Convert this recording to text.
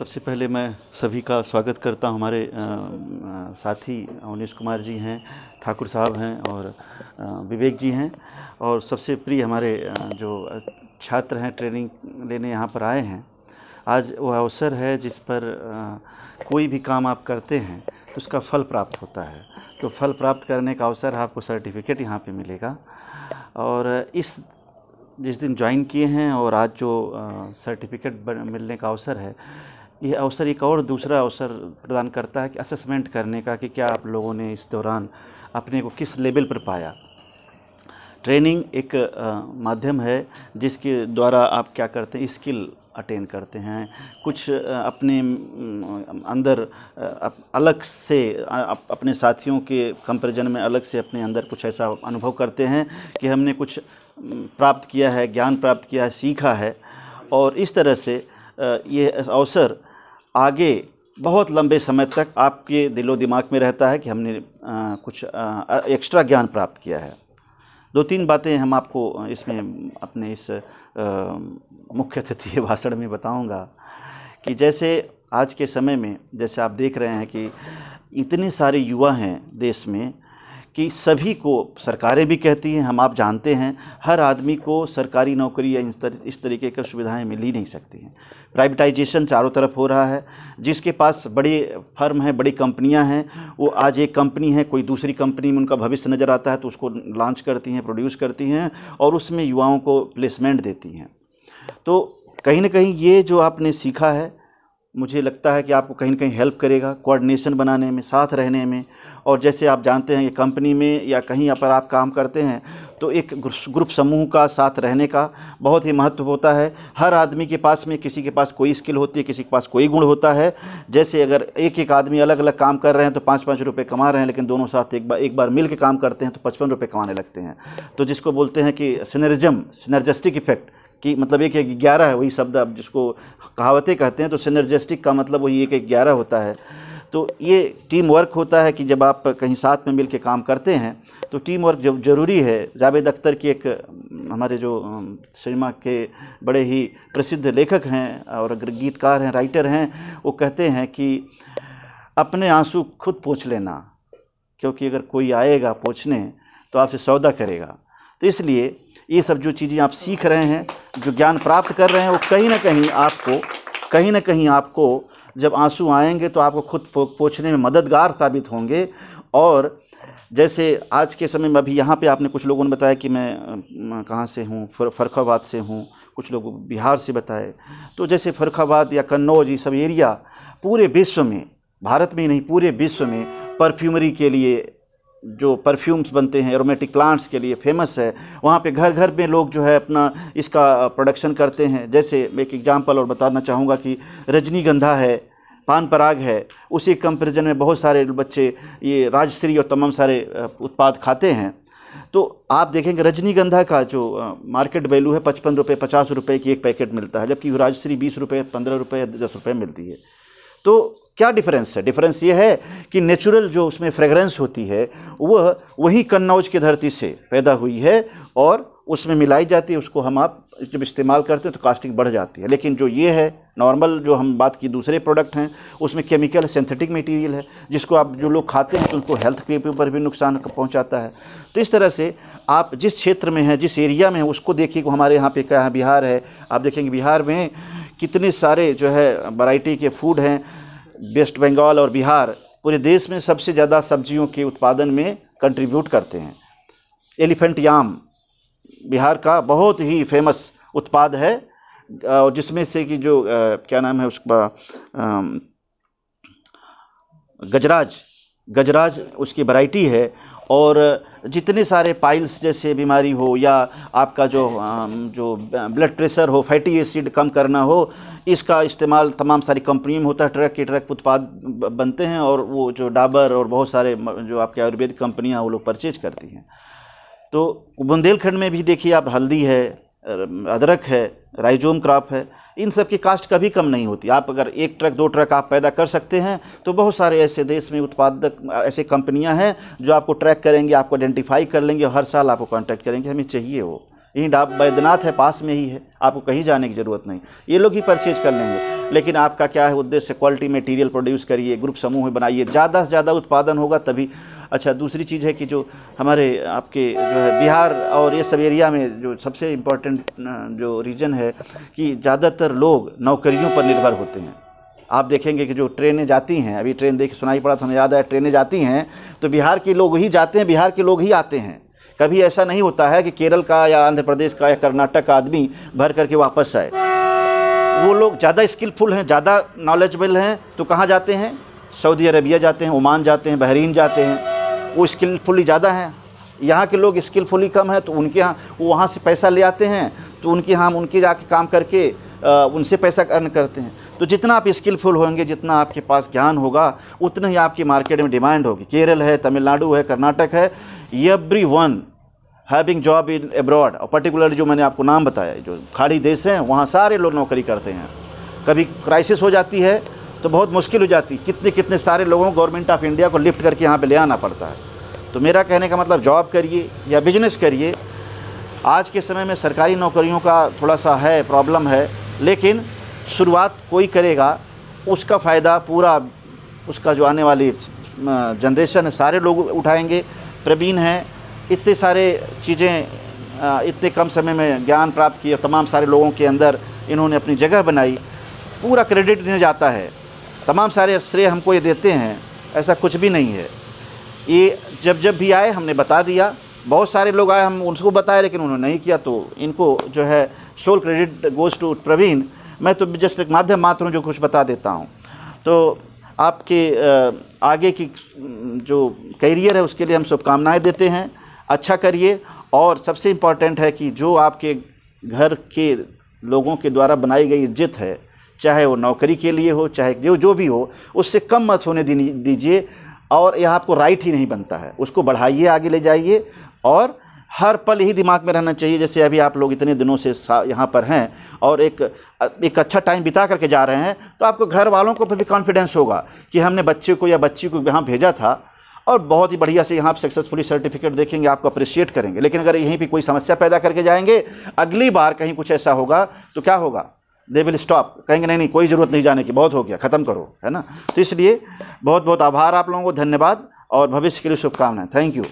सबसे पहले मैं सभी का स्वागत करता हूं हमारे आ, साथी अवनीश कुमार जी हैं ठाकुर साहब हैं और विवेक जी हैं और सबसे प्रिय हमारे जो छात्र हैं ट्रेनिंग लेने यहाँ पर आए हैं आज वह अवसर है जिस पर आ, कोई भी काम आप करते हैं तो उसका फल प्राप्त होता है तो फल प्राप्त करने का अवसर आपको सर्टिफिकेट यहाँ पर मिलेगा और इस जिस दिन ज्वाइन किए हैं और आज जो सर्टिफिकेट मिलने का अवसर है यह अवसर एक और दूसरा अवसर प्रदान करता है कि असेसमेंट करने का कि क्या आप लोगों ने इस दौरान अपने को किस लेवल पर पाया ट्रेनिंग एक माध्यम है जिसके द्वारा आप क्या करते हैं स्किल अटेन करते हैं कुछ अपने अंदर अलग से अपने साथियों के कंपेरिजन में अलग से अपने अंदर कुछ ऐसा अनुभव करते हैं कि हमने कुछ प्राप्त किया है ज्ञान प्राप्त किया है सीखा है और इस तरह से ये अवसर आगे बहुत लंबे समय तक आपके दिलो दिमाग में रहता है कि हमने आ, कुछ आ, एक्स्ट्रा ज्ञान प्राप्त किया है दो तीन बातें हम आपको इसमें अपने इस मुख्य अतिथि भाषण में बताऊंगा कि जैसे आज के समय में जैसे आप देख रहे हैं कि इतने सारे युवा हैं देश में कि सभी को सरकारें भी कहती हैं हम आप जानते हैं हर आदमी को सरकारी नौकरी या इस तरीके की सुविधाएं मिल ही नहीं सकती हैं प्राइवेटाइजेशन चारों तरफ हो रहा है जिसके पास बड़े फर्म हैं बड़ी कंपनियां हैं वो आज एक कंपनी है कोई दूसरी कंपनी में उनका भविष्य नज़र आता है तो उसको लॉन्च करती हैं प्रोड्यूस करती हैं और उसमें युवाओं को प्लेसमेंट देती हैं तो कहीं ना कहीं ये जो आपने सीखा है मुझे लगता है कि आपको कहीं ना कहीं हेल्प करेगा कोऑर्डिनेशन बनाने में साथ रहने में और जैसे आप जानते हैं कि कंपनी में या कहीं पर आप काम करते हैं तो एक ग्रुप समूह का साथ रहने का बहुत ही महत्व होता है हर आदमी के पास में किसी के पास कोई स्किल होती है किसी के पास कोई गुण होता है जैसे अगर एक एक आदमी अलग अलग काम कर रहे हैं तो पाँच पाँच रुपये कमा रहे हैं लेकिन दोनों साथ एक बार एक बार मिल के काम करते हैं तो पचपन रुपये कमाने लगते हैं तो जिसको बोलते हैं कि सिनर्जम सिनर्जस्टिक इफेक्ट कि मतलब एक एक ग्यारह है वही शब्द अब जिसको कहावतें कहते हैं तो सिनर्जेस्टिक का मतलब वही एक एक ग्यारह होता है तो ये टीम वर्क होता है कि जब आप कहीं साथ में मिल के काम करते हैं तो टीम वर्क जब ज़रूरी है जावेद अख्तर की एक हमारे जो सिनेमा के बड़े ही प्रसिद्ध लेखक हैं और गीतकार हैं राइटर हैं वो कहते हैं कि अपने आंसू खुद पोछ लेना क्योंकि अगर कोई आएगा पोछने तो आपसे सौदा करेगा तो इसलिए ये सब जो चीज़ें आप सीख रहे हैं जो ज्ञान प्राप्त कर रहे हैं वो कहीं ना कहीं आपको कहीं ना कहीं आपको जब आंसू आएंगे तो आपको खुद पोछने में मददगार साबित होंगे और जैसे आज के समय में अभी यहाँ पे आपने कुछ लोगों ने बताया कि मैं कहाँ से हूँ फरखाबाद से हूँ कुछ लोग बिहार से बताए तो जैसे फरखाबाद या कन्नौज ये सब एरिया पूरे विश्व में भारत में ही नहीं पूरे विश्व में परफ्यूमरी के लिए जो परफ्यूम्स बनते हैं एरोमेटिक प्लांट्स के लिए फेमस है वहाँ पे घर घर में लोग जो है अपना इसका प्रोडक्शन करते हैं जैसे मैं एक एग्ज़ाम्पल और बताना चाहूँगा कि रजनीगंधा है पान पराग है उसी कंपेरिजन में बहुत सारे बच्चे ये राजश्री और तमाम सारे उत्पाद खाते हैं तो आप देखेंगे रजनीगंधा का जो मार्केट वैल्यू है पचपन रुपये पचास रुपये की एक पैकेट मिलता है जबकि राजश्री बीस रुपये पंद्रह रुपये दस रुपये मिलती है तो क्या डिफरेंस है डिफरेंस ये है कि नेचुरल जो उसमें फ्रेगरेंस होती है वह वही कन्नौज की धरती से पैदा हुई है और उसमें मिलाई जाती है उसको हम आप जब इस्तेमाल करते हैं तो कास्टिंग बढ़ जाती है लेकिन जो ये है नॉर्मल जो हम बात की दूसरे प्रोडक्ट हैं उसमें केमिकल सिंथेटिक मटेरियल है जिसको आप जो लोग खाते हैं तो उनको हेल्थ के ऊपर भी नुकसान पहुंचाता है तो इस तरह से आप जिस क्षेत्र में हैं जिस एरिया में हैं उसको देखिए हमारे यहाँ पे क्या बिहार है आप देखेंगे बिहार में कितने सारे जो है वराइटी के फूड हैं वेस्ट बंगाल और बिहार पूरे देश में सबसे ज़्यादा सब्जियों के उत्पादन में कंट्रीब्यूट करते हैं एलिफेंट याम बिहार का बहुत ही फेमस उत्पाद है और जिसमें से कि जो क्या नाम है उसका गजराज गजराज उसकी वैरायटी है और जितने सारे पाइल्स जैसे बीमारी हो या आपका जो जो ब्लड प्रेशर हो फैटी एसिड कम करना हो इसका इस्तेमाल तमाम सारी कंपनी में होता है ट्रक के ट्रक उत्पाद बनते हैं और वो जो डाबर और बहुत सारे जो आपके आयुर्वेद कंपनियाँ वो लोग परचेज करती हैं तो बुंदेलखंड में भी देखिए आप हल्दी है अदरक है राइजोम क्रॉप है इन सब की कास्ट कभी कम नहीं होती आप अगर एक ट्रक दो ट्रक आप पैदा कर सकते हैं तो बहुत सारे ऐसे देश में उत्पादक ऐसे कंपनियां हैं जो आपको ट्रैक करेंगे आपको आइडेंटिफाई कर लेंगे हर साल आपको कांटेक्ट करेंगे हमें चाहिए वो यहीं डाब बैद्यनाथ है पास में ही है आपको कहीं जाने की ज़रूरत नहीं ये लोग ही परचेज कर लेंगे लेकिन आपका क्या है उद्देश्य क्वालिटी मटेरियल प्रोड्यूस करिए ग्रुप समूह बनाइए ज़्यादा से ज़्यादा उत्पादन होगा तभी अच्छा दूसरी चीज़ है कि जो हमारे आपके जो है बिहार और ये सब एरिया में जो सबसे इम्पोर्टेंट जो रीजन है कि ज़्यादातर लोग नौकरियों पर निर्भर होते हैं आप देखेंगे कि जो ट्रेनें जाती हैं अभी ट्रेन देख सुनाई पड़ा था हमें याद आया ट्रेनें जाती हैं तो बिहार के लोग ही जाते हैं बिहार के लोग ही आते हैं कभी ऐसा नहीं होता है कि केरल का या आंध्र प्रदेश का या कर्नाटक का आदमी भर करके वापस आए वो लोग ज़्यादा स्किलफुल हैं ज़्यादा नॉलेजबल हैं तो कहाँ जाते हैं सऊदी अरबिया जाते हैं ओमान जाते हैं बहरीन जाते हैं वो स्किलफुली ज़्यादा हैं यहाँ के लोग स्किलफुली कम हैं तो उनके यहाँ वो वहाँ से पैसा ले आते हैं तो उनके यहाँ उनके जाके काम करके उनसे पैसा अर्न करते हैं तो जितना आप स्किलफुल होंगे जितना आपके पास ज्ञान होगा उतना ही आपकी मार्केट में डिमांड होगी केरल है तमिलनाडु है कर्नाटक है everyone having job in abroad और पर्टिकुलरली जो मैंने आपको नाम बताया जो खाड़ी देश हैं वहाँ सारे लोग नौकरी करते हैं कभी क्राइसिस हो जाती है तो बहुत मुश्किल हो जाती है कितने कितने सारे लोगों को गवर्नमेंट ऑफ इंडिया को लिफ्ट करके यहाँ पर ले आना पड़ता है तो मेरा कहने का मतलब जॉब करिए या बिजनेस करिए आज के समय में सरकारी नौकरियों का थोड़ा सा है प्रॉब्लम है लेकिन शुरुआत कोई करेगा उसका फ़ायदा पूरा उसका जो आने वाली जनरेशन है सारे लोग उठाएंगे प्रवीण हैं इतने सारे चीज़ें इतने कम समय में ज्ञान प्राप्त किए तमाम सारे लोगों के अंदर इन्होंने अपनी जगह बनाई पूरा क्रेडिट इन्हें जाता है तमाम सारे श्रेय हमको ये देते हैं ऐसा कुछ भी नहीं है ये जब जब भी आए हमने बता दिया बहुत सारे लोग आए हम उनको बताए लेकिन उन्होंने नहीं किया तो इनको जो है sole credit goes to Praveen मैं तो जस्ट एक माध्यम मात्र हूँ जो कुछ बता देता हूँ तो आपके आगे की जो करियर है उसके लिए हम शुभकामनाएँ देते हैं अच्छा करिए और सबसे इम्पॉर्टेंट है कि जो आपके घर के लोगों के द्वारा बनाई गई इज्जत है चाहे वो नौकरी के लिए हो चाहे जो जो भी हो उससे कम मत होने दीजिए और यह आपको राइट ही नहीं बनता है उसको बढ़ाइए आगे ले जाइए और हर पल यही दिमाग में रहना चाहिए जैसे अभी आप लोग इतने दिनों से यहाँ पर हैं और एक एक अच्छा टाइम बिता करके जा रहे हैं तो आपको घर वालों को भी कॉन्फिडेंस होगा कि हमने बच्चे को या बच्ची को यहाँ भेजा था और बहुत ही बढ़िया से यहाँ आप सक्सेसफुली सर्टिफिकेट देखेंगे आपको अप्रिशिएट करेंगे लेकिन अगर यहीं पर कोई समस्या पैदा करके जाएंगे अगली बार कहीं कुछ ऐसा होगा तो क्या होगा दे विल स्टॉप कहेंगे नहीं नहीं कोई ज़रूरत नहीं जाने की बहुत हो गया ख़त्म करो है ना तो इसलिए बहुत बहुत आभार आप लोगों को धन्यवाद और भविष्य के लिए शुभकामनाएं थैंक यू